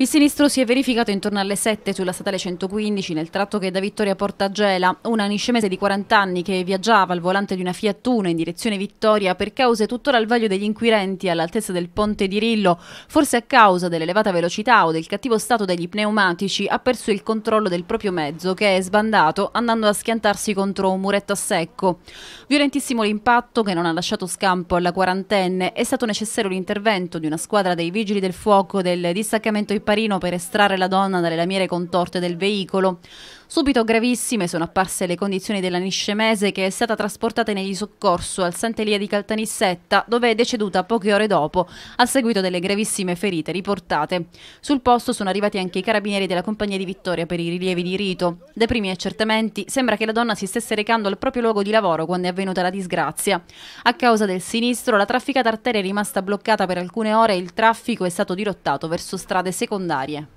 Il sinistro si è verificato intorno alle 7 sulla statale 115 nel tratto che da Vittoria porta a Gela. Una niscemese di 40 anni che viaggiava al volante di una Fiat Uno in direzione Vittoria per cause tuttora al vaglio degli inquirenti all'altezza del ponte di Rillo, forse a causa dell'elevata velocità o del cattivo stato degli pneumatici, ha perso il controllo del proprio mezzo che è sbandato andando a schiantarsi contro un muretto a secco. Violentissimo l'impatto che non ha lasciato scampo alla quarantenne, è stato necessario l'intervento di una squadra dei vigili del fuoco del distaccamento ipotico scopparino per estrarre la donna dalle lamiere contorte del veicolo. Subito gravissime sono apparse le condizioni della niscemese che è stata trasportata negli soccorso al Sant'Elia di Caltanissetta dove è deceduta poche ore dopo a seguito delle gravissime ferite riportate. Sul posto sono arrivati anche i carabinieri della compagnia di Vittoria per i rilievi di rito. Dai primi accertamenti sembra che la donna si stesse recando al proprio luogo di lavoro quando è avvenuta la disgrazia. A causa del sinistro la trafficata arteria è rimasta bloccata per alcune ore e il traffico è stato dirottato verso strade secondarie.